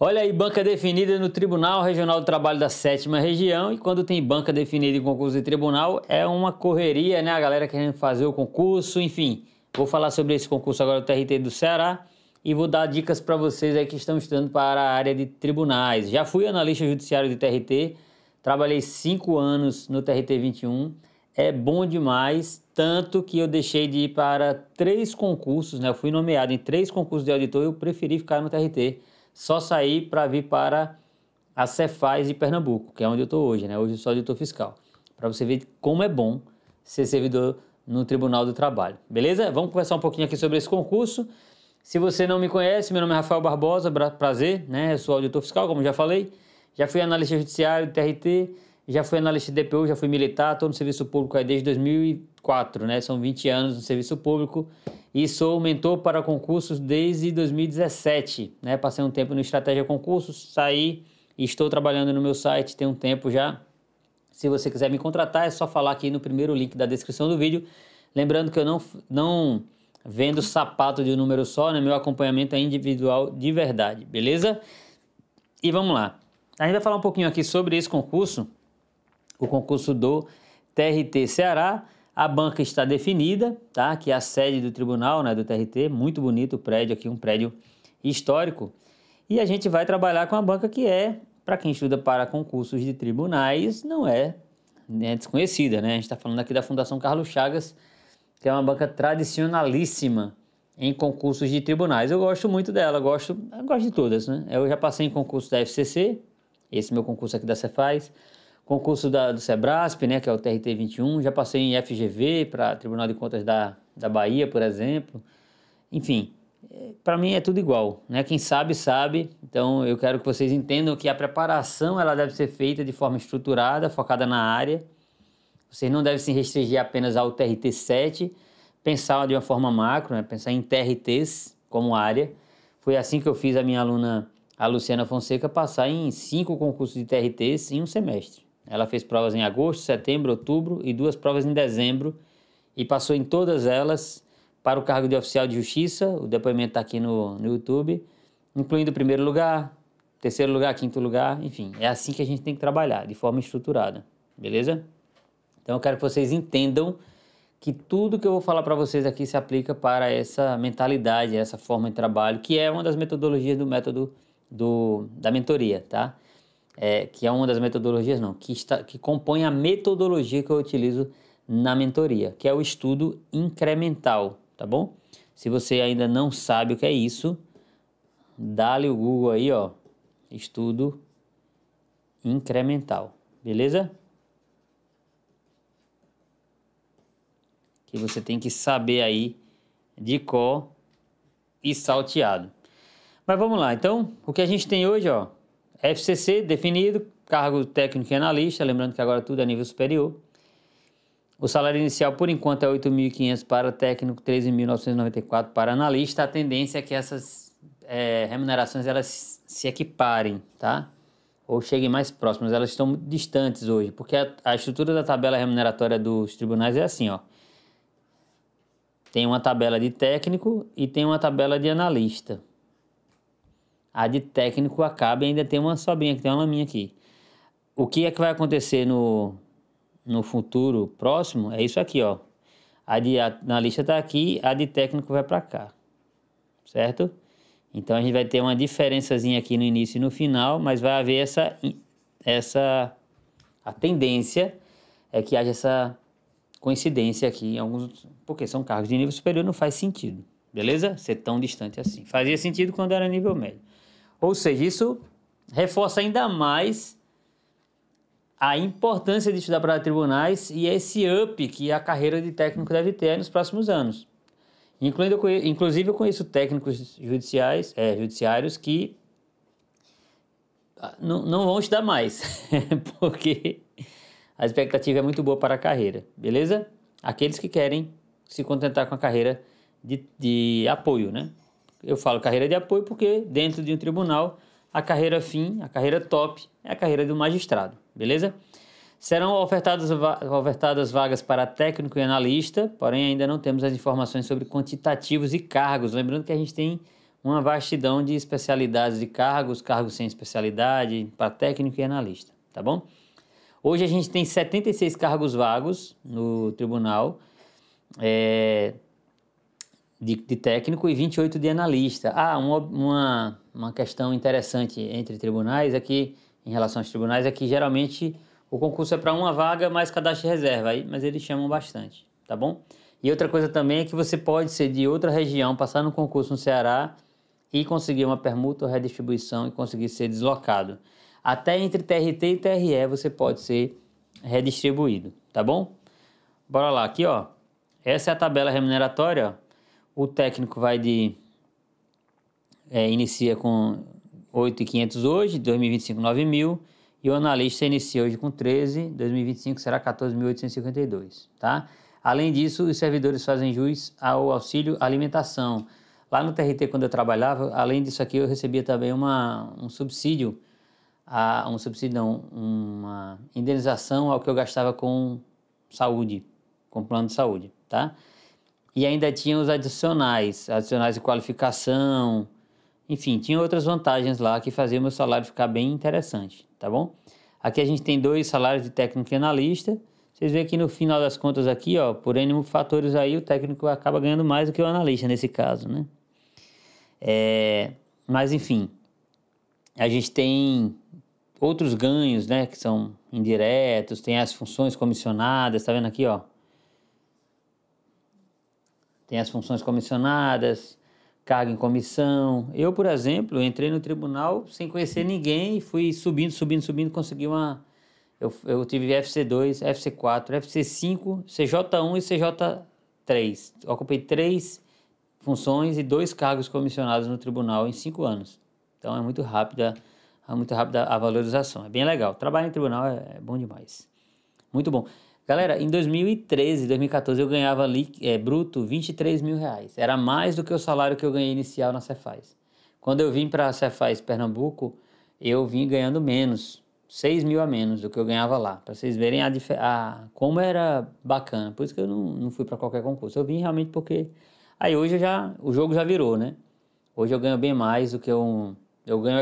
Olha aí, banca definida no Tribunal Regional do Trabalho da Sétima Região. E quando tem banca definida em concurso de tribunal, é uma correria, né? A galera querendo fazer o concurso, enfim. Vou falar sobre esse concurso agora do TRT do Ceará e vou dar dicas para vocês aí que estão estudando para a área de tribunais. Já fui analista judiciário de TRT, trabalhei cinco anos no TRT 21. É bom demais, tanto que eu deixei de ir para três concursos, né? Eu fui nomeado em três concursos de auditor e eu preferi ficar no TRT só saí para vir para a Cefaz de Pernambuco, que é onde eu estou hoje, né? Hoje eu sou auditor fiscal. Para você ver como é bom ser servidor no Tribunal do Trabalho. Beleza? Vamos conversar um pouquinho aqui sobre esse concurso. Se você não me conhece, meu nome é Rafael Barbosa, prazer, né? Eu sou auditor fiscal, como já falei. Já fui analista judiciário, TRT, já fui analista de DPU, já fui militar, estou no serviço público aí desde 2004, né? São 20 anos no serviço público e sou mentor para concursos desde 2017, né? Passei um tempo no Estratégia Concursos, saí e estou trabalhando no meu site tem um tempo já. Se você quiser me contratar, é só falar aqui no primeiro link da descrição do vídeo. Lembrando que eu não, não vendo sapato de um número só, né? Meu acompanhamento é individual de verdade, beleza? E vamos lá. A gente vai falar um pouquinho aqui sobre esse concurso o concurso do TRT Ceará. A banca está definida, tá? Que é a sede do tribunal, né, do TRT, muito bonito o prédio aqui, um prédio histórico. E a gente vai trabalhar com a banca que é, para quem estuda para concursos de tribunais, não é, é desconhecida, né? A gente está falando aqui da Fundação Carlos Chagas, que é uma banca tradicionalíssima em concursos de tribunais. Eu gosto muito dela, gosto, eu gosto de todas, né? Eu já passei em concurso da FCC, esse meu concurso aqui da Cefaz, concurso da, do Sebrasp, né, que é o TRT 21, já passei em FGV, para Tribunal de Contas da, da Bahia, por exemplo. Enfim, é, para mim é tudo igual, né? Quem sabe sabe. Então eu quero que vocês entendam que a preparação ela deve ser feita de forma estruturada, focada na área. Vocês não devem se restringir apenas ao TRT 7, pensar de uma forma macro, né? pensar em TRTs como área. Foi assim que eu fiz a minha aluna, a Luciana Fonseca, passar em cinco concursos de TRTs em um semestre. Ela fez provas em agosto, setembro, outubro e duas provas em dezembro e passou em todas elas para o cargo de oficial de justiça. O depoimento está aqui no, no YouTube, incluindo primeiro lugar, terceiro lugar, quinto lugar, enfim. É assim que a gente tem que trabalhar, de forma estruturada, beleza? Então eu quero que vocês entendam que tudo que eu vou falar para vocês aqui se aplica para essa mentalidade, essa forma de trabalho, que é uma das metodologias do método do, da mentoria, tá? é, que é uma das metodologias, não, que, está, que compõe a metodologia que eu utilizo na mentoria, que é o estudo incremental, tá bom? Se você ainda não sabe o que é isso, dá-lhe o Google aí, ó, estudo incremental, beleza? Que você tem que saber aí de cor e salteado. Mas vamos lá, então, o que a gente tem hoje, ó, FCC definido, cargo técnico e analista, lembrando que agora tudo é nível superior. O salário inicial, por enquanto, é 8.500 para técnico, 13.994 para analista. A tendência é que essas é, remunerações elas se equiparem, tá? Ou cheguem mais próximas. Elas estão distantes hoje, porque a, a estrutura da tabela remuneratória dos tribunais é assim, ó. Tem uma tabela de técnico e tem uma tabela de analista a de técnico acaba e ainda tem uma sobrinha, que tem uma laminha aqui. O que é que vai acontecer no, no futuro próximo é isso aqui, ó. A de analista na lista está aqui, a de técnico vai para cá, certo? Então a gente vai ter uma diferençazinha aqui no início e no final, mas vai haver essa essa a tendência é que haja essa coincidência aqui em alguns, porque são cargos de nível superior não faz sentido, beleza? Ser tão distante assim. Fazia sentido quando era nível médio. Ou seja, isso reforça ainda mais a importância de estudar para tribunais e esse up que a carreira de técnico deve ter nos próximos anos. Incluindo, inclusive, eu conheço técnicos judiciais, é, judiciários que ah, não, não vão estudar mais, porque a expectativa é muito boa para a carreira, beleza? Aqueles que querem se contentar com a carreira de, de apoio, né? eu falo carreira de apoio porque dentro de um tribunal a carreira fim, a carreira top, é a carreira do magistrado, beleza? Serão ofertadas, ofertadas vagas para técnico e analista, porém ainda não temos as informações sobre quantitativos e cargos. Lembrando que a gente tem uma vastidão de especialidades e cargos, cargos sem especialidade, para técnico e analista, tá bom? Hoje a gente tem 76 cargos vagos no tribunal. É, de, de, técnico e 28 de analista. Ah, uma, uma, uma questão interessante entre tribunais é que, em relação aos tribunais, é que geralmente o concurso é para uma vaga, mais cadastro e reserva, aí, mas eles chamam bastante, tá bom? E outra coisa também é que você pode ser de outra região, passar no concurso no Ceará e conseguir uma permuta ou redistribuição e conseguir ser deslocado. Até entre TRT e TRE você pode ser redistribuído, tá bom? Bora lá, aqui ó. Essa é a tabela remuneratória, ó o técnico vai de. É, inicia com 8,500 hoje, 2025, 9 mil. E o analista inicia hoje com 13, 2025 será 14.852, tá? Além disso, os servidores fazem jus ao auxílio alimentação. Lá no TRT, quando eu trabalhava, além disso aqui, eu recebia também uma, um subsídio, a, um subsídio não, uma indenização ao que eu gastava com saúde, com plano de saúde, tá? E ainda tinha os adicionais, adicionais de qualificação, enfim, tinha outras vantagens lá que faziam meu salário ficar bem interessante, tá bom? Aqui a gente tem dois salários de técnico e analista. Vocês veem que no final das contas aqui, ó, por N fatores aí, o técnico acaba ganhando mais do que o analista nesse caso, né? É, mas enfim, a gente tem outros ganhos, né, que são indiretos, tem as funções comissionadas, tá vendo aqui, ó? tem as funções comissionadas, cargo em comissão. Eu, por exemplo, entrei no tribunal sem conhecer ninguém, e fui subindo, subindo, subindo, consegui uma. Eu, eu tive FC2, FC4, FC5, CJ1 e CJ3. ocupei três funções e dois cargos comissionados no tribunal em cinco anos. Então é muito rápida, é muito rápida a valorização. É bem legal. Trabalhar em tribunal é, é bom demais. Muito bom. Galera, em 2013, 2014, eu ganhava ali, é, bruto 23 mil reais. Era mais do que o salário que eu ganhei inicial na Cefaz. Quando eu vim para a Cefaz Pernambuco, eu vim ganhando menos, 6 mil a menos do que eu ganhava lá. Para vocês verem a, a, como era bacana. Por isso que eu não, não fui para qualquer concurso. Eu vim realmente porque. Aí hoje já o jogo já virou, né? Hoje eu ganho bem mais do que um. Eu ganho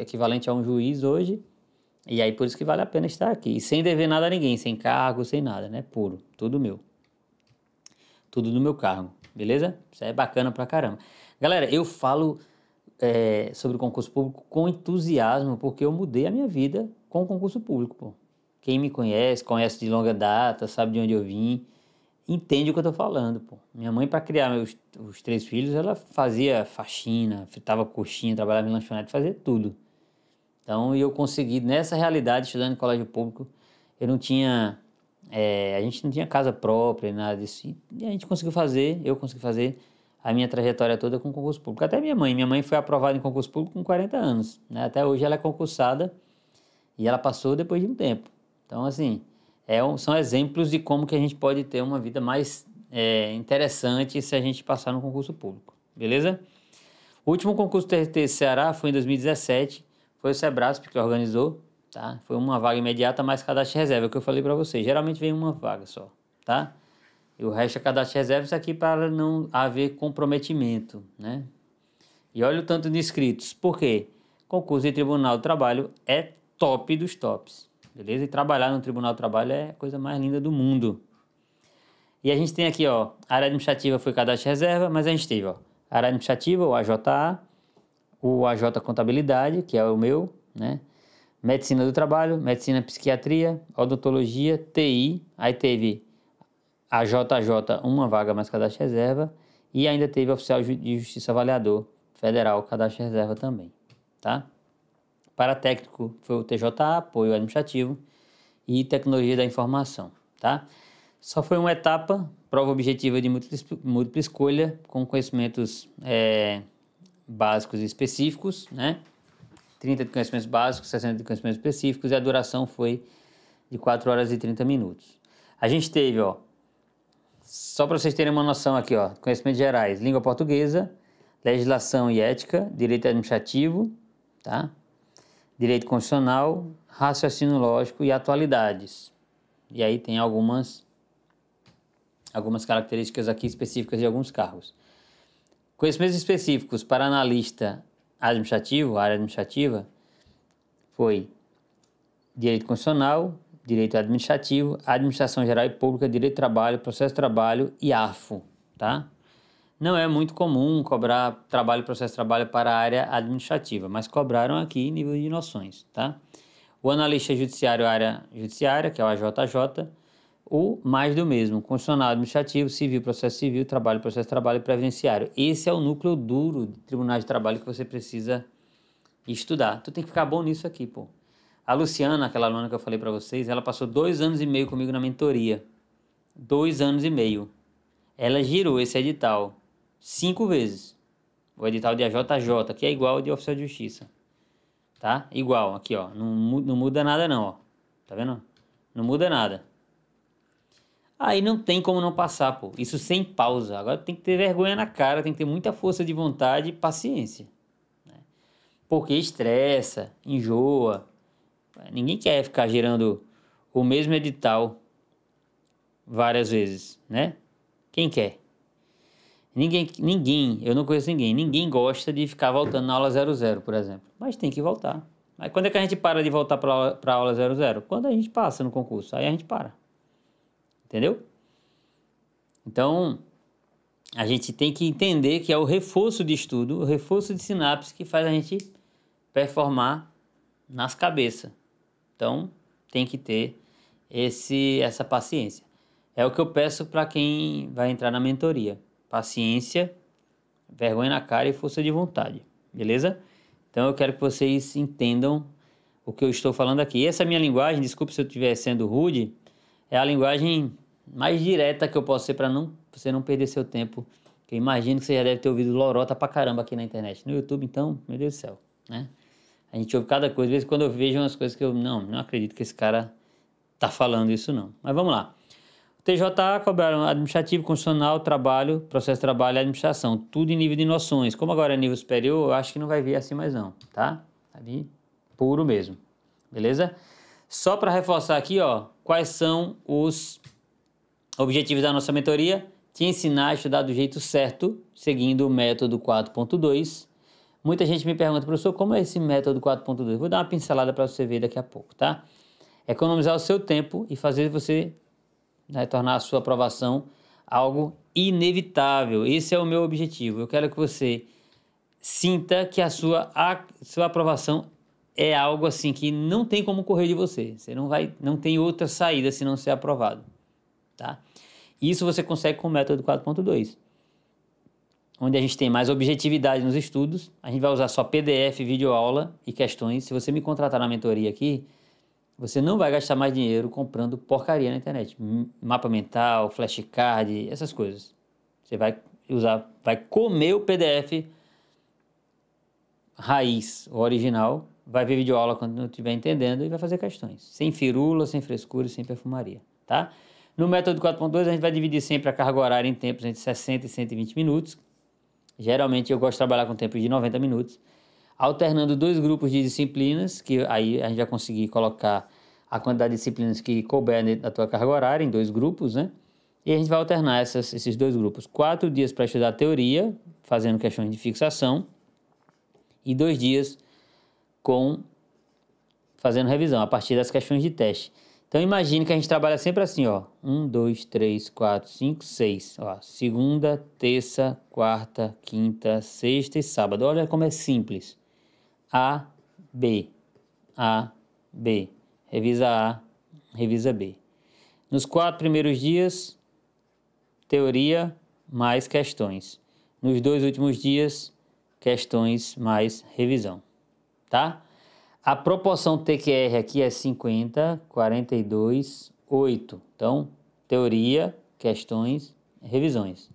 equivalente a um juiz hoje e aí por isso que vale a pena estar aqui, e sem dever nada a ninguém, sem cargo, sem nada, né? Puro, tudo meu. Tudo do meu cargo, beleza? Isso é bacana pra caramba. Galera, eu falo é, sobre o concurso público com entusiasmo, porque eu mudei a minha vida com o concurso público, pô. Quem me conhece, conhece de longa data, sabe de onde eu vim, entende o que eu tô falando, pô. Minha mãe, para criar meus os três filhos, ela fazia faxina, fritava coxinha, trabalhava em lanchonete, fazia tudo. Então, eu consegui, nessa realidade, estudando em colégio público, eu não tinha. É, a gente não tinha casa própria, nada disso. E a gente conseguiu fazer, eu consegui fazer a minha trajetória toda com concurso público. Até minha mãe. Minha mãe foi aprovada em concurso público com 40 anos. Né? Até hoje ela é concursada e ela passou depois de um tempo. Então, assim, é um, são exemplos de como que a gente pode ter uma vida mais é, interessante se a gente passar no concurso público. Beleza? O último concurso do TRT Ceará foi em 2017 foi o Sebrasp que organizou, tá? Foi uma vaga imediata, mais cadastro reserva, é o que eu falei para vocês. Geralmente vem uma vaga só, tá? E o resto é cadastro de reserva, isso aqui para não haver comprometimento, né? E olha o tanto de inscritos. Por quê? Concurso de Tribunal do Trabalho é top dos tops, beleza? E trabalhar no Tribunal do Trabalho é a coisa mais linda do mundo. E a gente tem aqui, ó, a área administrativa foi cadastro de reserva, mas a gente teve, ó, área administrativa, o AJA, o AJ Contabilidade, que é o meu, né? Medicina do Trabalho, Medicina Psiquiatria, Odontologia, TI, aí teve a JJ, uma vaga mais cadastro reserva, e ainda teve oficial de Justiça Avaliador Federal, cadastro reserva também, tá? Para técnico foi o TJA, apoio administrativo e tecnologia da informação, tá? Só foi uma etapa, prova objetiva de múltipla, múltipla escolha, com conhecimentos é, básicos e específicos, né? 30 de conhecimentos básicos, 60 de conhecimentos específicos, e a duração foi de 4 horas e 30 minutos. A gente teve, ó, só para vocês terem uma noção aqui, ó, conhecimentos gerais, língua portuguesa, legislação e ética, direito administrativo, tá? Direito constitucional, raciocínio lógico e atualidades. E aí tem algumas algumas características aqui específicas de alguns cargos. Conhecimentos específicos para analista administrativo, área administrativa, foi direito constitucional, direito administrativo, administração geral e pública, direito de trabalho, processo de trabalho e AFO, tá? Não é muito comum cobrar trabalho, processo de trabalho para a área administrativa, mas cobraram aqui nível de noções, tá? O analista judiciário, área judiciária, que é o AJJ, ou mais do mesmo, constitucional, administrativo, civil, processo civil, trabalho, processo trabalho e previdenciário. Esse é o núcleo duro de tribunais de trabalho que você precisa estudar. Tu tem que ficar bom nisso aqui, pô. A Luciana, aquela aluna que eu falei para vocês, ela passou dois anos e meio comigo na mentoria. Dois anos e meio. Ela girou esse edital cinco vezes. O edital de AJJ, que é igual ao de oficial de justiça. Tá? Igual, aqui, ó. Não, não muda nada, não, ó. Tá vendo? Não muda nada. Aí não tem como não passar, pô. Isso sem pausa. Agora tem que ter vergonha na cara, tem que ter muita força de vontade e paciência. Né? Porque estressa, enjoa. Ninguém quer ficar gerando o mesmo edital várias vezes, né? Quem quer? Ninguém, ninguém, eu não conheço ninguém, ninguém gosta de ficar voltando na aula 00, por exemplo. Mas tem que voltar. Mas quando é que a gente para de voltar para a aula 00? Quando a gente passa no concurso, aí a gente para entendeu? Então, a gente tem que entender que é o reforço de estudo, o reforço de sinapse que faz a gente performar nas cabeças. Então, tem que ter esse essa paciência. É o que eu peço para quem vai entrar na mentoria. Paciência, vergonha na cara e força de vontade, beleza? Então eu quero que vocês entendam o que eu estou falando aqui. E essa é minha linguagem, desculpe se eu estiver sendo rude, é a linguagem mais direta que eu posso ser para não você não perder seu tempo. Que eu imagino que você já deve ter ouvido lorota pra caramba aqui na internet. No YouTube, então, meu Deus do céu, né? A gente ouve cada coisa. Às vezes, quando eu vejo umas coisas que eu não, não acredito que esse cara tá falando isso, não. Mas vamos lá. O TJA cobraram administrativo, constitucional, trabalho, processo de trabalho e administração. Tudo em nível de noções. Como agora é nível superior, eu acho que não vai vir assim mais não, tá? Ali, puro mesmo. Beleza? Só para reforçar aqui, ó, quais são os objetivos da nossa mentoria? Te ensinar a estudar do jeito certo, seguindo o método 4.2. Muita gente me pergunta, professor, como é esse método 4.2? Vou dar uma pincelada para você ver daqui a pouco, tá? Economizar o seu tempo e fazer você né, tornar a sua aprovação algo inevitável. Esse é o meu objetivo. Eu quero que você sinta que a sua, a sua aprovação é algo assim que não tem como correr de você. Você não vai, não tem outra saída se não ser aprovado, tá? Isso você consegue com o método 4.2, onde a gente tem mais objetividade nos estudos. A gente vai usar só PDF, vídeo aula e questões. Se você me contratar na mentoria aqui, você não vai gastar mais dinheiro comprando porcaria na internet, mapa mental, flashcard, essas coisas. Você vai usar, vai comer o PDF raiz, o original, vai ver videoaula quando não estiver entendendo e vai fazer questões. Sem firula, sem frescura e sem perfumaria, tá? No método 4.2, a gente vai dividir sempre a carga horária em tempos entre 60 e 120 minutos. Geralmente, eu gosto de trabalhar com tempos de 90 minutos, alternando dois grupos de disciplinas, que aí a gente vai conseguir colocar a quantidade de disciplinas que couber na tua carga horária em dois grupos, né? E a gente vai alternar essas, esses dois grupos. Quatro dias para estudar teoria, fazendo questões de fixação, e dois dias com fazendo revisão a partir das questões de teste. Então imagine que a gente trabalha sempre assim, ó. Um, dois, três, quatro, cinco, seis. Ó, segunda, terça, quarta, quinta, sexta e sábado. Olha como é simples. A, B, A, B. Revisa A, revisa B. Nos quatro primeiros dias, teoria mais questões. Nos dois últimos dias, questões mais revisão, tá? A proporção TQR aqui é 50, 42, 8. Então, teoria, questões, revisões.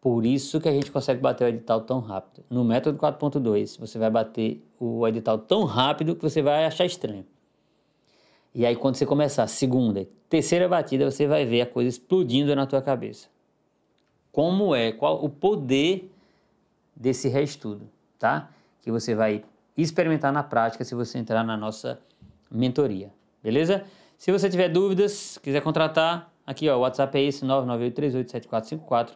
Por isso que a gente consegue bater o edital tão rápido. No método 4.2, você vai bater o edital tão rápido que você vai achar estranho. E aí, quando você começar a segunda, terceira batida, você vai ver a coisa explodindo na tua cabeça. Como é, qual o poder desse reestudo, tá? Que você vai experimentar na prática se você entrar na nossa mentoria, beleza? Se você tiver dúvidas, quiser contratar, aqui ó, o WhatsApp é esse, 998387454,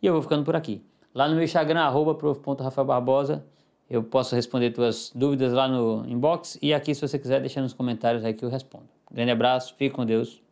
e eu vou ficando por aqui. Lá no meu Instagram, arroba prof.rafaelbarbosa, eu posso responder tuas dúvidas lá no inbox, e aqui se você quiser deixar nos comentários aí que eu respondo. Grande abraço, fique com Deus.